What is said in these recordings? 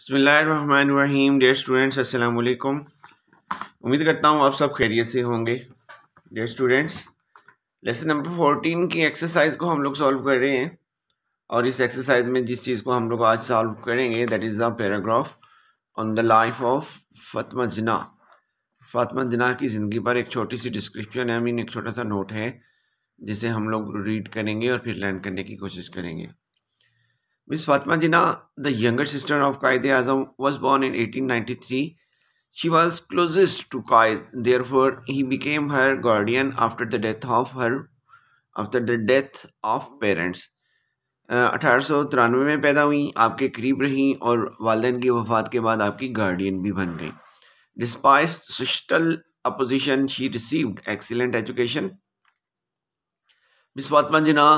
बसमीम dear students अस्सलाम वालेकुम उम्मीद करता हूँ आप सब खैरियत से होंगे dear students lesson number fourteen की एक्सरसाइज को हम लोग सॉल्व कर रहे हैं और इस एक्सरसाइज में जिस चीज़ को हम लोग आज सॉल्व करेंगे that is the paragraph on the life of Fatima Jinnah Fatima जना की ज़िंदगी पर एक छोटी सी डिस्क्रिप्शन है मीन एक छोटा सा नोट है जिसे हम लोग रीड करेंगे और फिर लर्न करने की कोशिश करेंगे Ms. Fatma Jinnah, the younger sister of Qaeda Azam, was born in 1893. She was closest to Qaeda, therefore he became her guardian after the death of her after the death of parents अठारह सौ तिरानवे में पैदा हुई आपके करीब रहीं और वालदेन की वफात के बाद आपकी गार्डियन भी बन गई despise social opposition she received excellent education miss Fatima Jinnah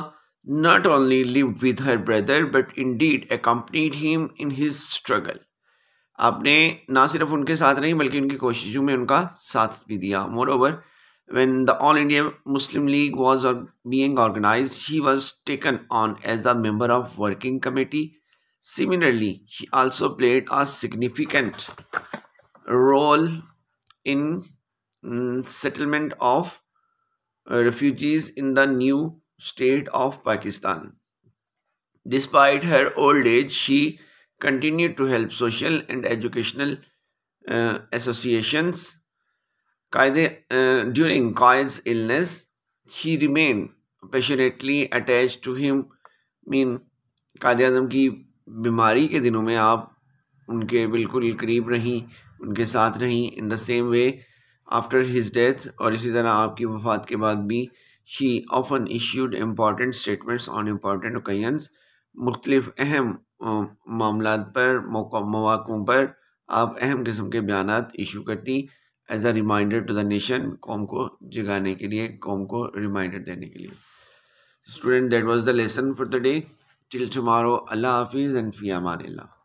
not only lived with her brother but indeed accompanied him in his struggle आपने ना सिर्फ उनके साथ नहीं बल्कि उनकी कोशिशों में उनका साथ भी दिया Moreover, when the all india muslim league was or being organized she was taken on as a member of working committee similarly she also played a significant role in mm, settlement of uh, refugees in the new state of Pakistan. Despite her old age, she continued to help social and educational uh, associations. Qaeda, uh, during Qaid's illness, he remained passionately attached to him. मीन कायद अजम की बीमारी के दिनों में आप उनके बिल्कुल करीब रहीं उनके साथ रहीं in the same way after his death और इसी तरह आपकी वफात के बाद भी she often issued important statements on important occasions मुख्तलिफ अहम अ, मामला पर मौाकों पर आप अहम किस्म के बयान इशू करती as a reminder to the nation कौम को जगाने के लिए कौम को रिमाइंडर देने के लिए student that was the lesson for the day till tomorrow अल्लाह हाफिज़ एंड फ़ी अमान